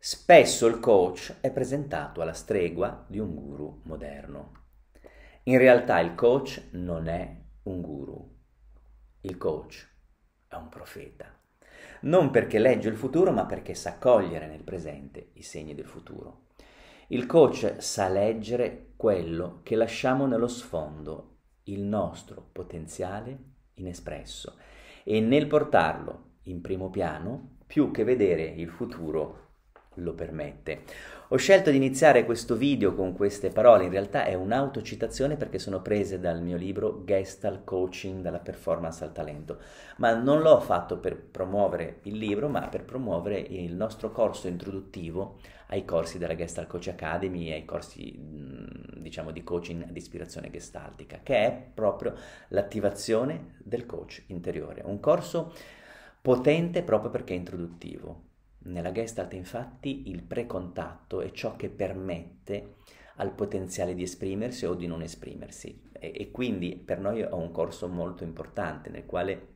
Spesso il coach è presentato alla stregua di un guru moderno. In realtà il coach non è un guru. Il coach è un profeta. Non perché legge il futuro, ma perché sa cogliere nel presente i segni del futuro. Il coach sa leggere quello che lasciamo nello sfondo, il nostro potenziale inespresso, e nel portarlo in primo piano, più che vedere il futuro lo permette. Ho scelto di iniziare questo video con queste parole, in realtà è un'autocitazione perché sono prese dal mio libro Gestalt Coaching dalla performance al talento, ma non l'ho fatto per promuovere il libro, ma per promuovere il nostro corso introduttivo ai corsi della Gestalt Coach Academy e ai corsi mm, diciamo di coaching di ispirazione gestaltica, che è proprio l'attivazione del coach interiore, un corso potente proprio perché è introduttivo nella Gestalt infatti il precontatto è ciò che permette al potenziale di esprimersi o di non esprimersi e, e quindi per noi è un corso molto importante nel quale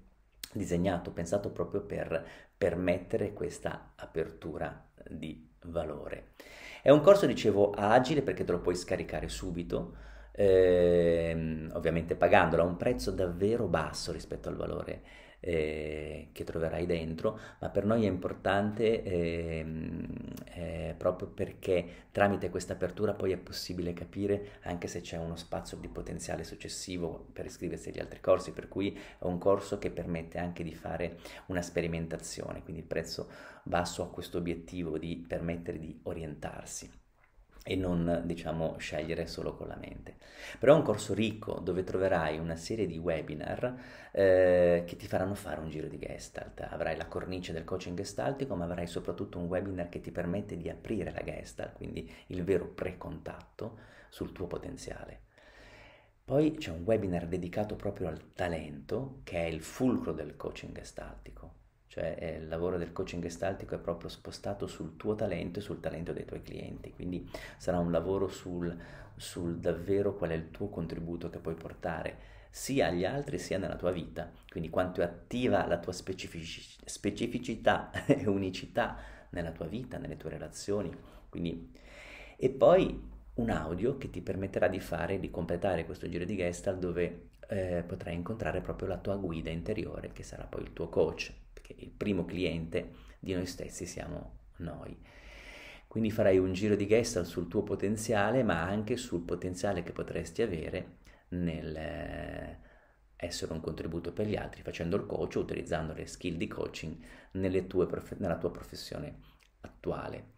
disegnato, pensato proprio per permettere questa apertura di valore. È un corso, dicevo, agile perché te lo puoi scaricare subito, ehm, ovviamente pagandolo a un prezzo davvero basso rispetto al valore eh, che troverai dentro, ma per noi è importante ehm, eh, proprio perché tramite questa apertura poi è possibile capire anche se c'è uno spazio di potenziale successivo per iscriversi agli altri corsi, per cui è un corso che permette anche di fare una sperimentazione, quindi il prezzo basso ha questo obiettivo di permettere di orientarsi e non diciamo scegliere solo con la mente. Però è un corso ricco dove troverai una serie di webinar eh, che ti faranno fare un giro di gestalt. Avrai la cornice del coaching gestaltico, ma avrai soprattutto un webinar che ti permette di aprire la gestalt, quindi il vero precontatto sul tuo potenziale. Poi c'è un webinar dedicato proprio al talento, che è il fulcro del coaching gestaltico cioè eh, il lavoro del coaching gestaltico è proprio spostato sul tuo talento e sul talento dei tuoi clienti, quindi sarà un lavoro sul, sul davvero qual è il tuo contributo che puoi portare sia agli altri sia nella tua vita, quindi quanto è attiva la tua specifici- specificità e unicità nella tua vita, nelle tue relazioni, quindi... e poi un audio che ti permetterà di fare, di completare questo giro di gestalt dove eh, potrai incontrare proprio la tua guida interiore che sarà poi il tuo coach, perché il primo cliente di noi stessi siamo noi. Quindi farai un giro di guest sul tuo potenziale, ma anche sul potenziale che potresti avere nel eh, essere un contributo per gli altri, facendo il coach o utilizzando le skill di coaching nella tua professione attuale.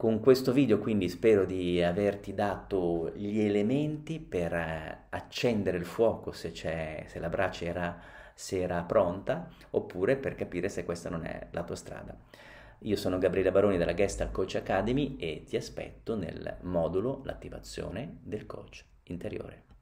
Con questo video quindi spero di averti dato gli elementi per eh, accendere il fuoco se, se la brace era, se era pronta oppure per capire se questa non è la tua strada. Io sono Gabriele Baroni della Gestalt Coach Academy e ti aspetto nel modulo L'attivazione del coach interiore.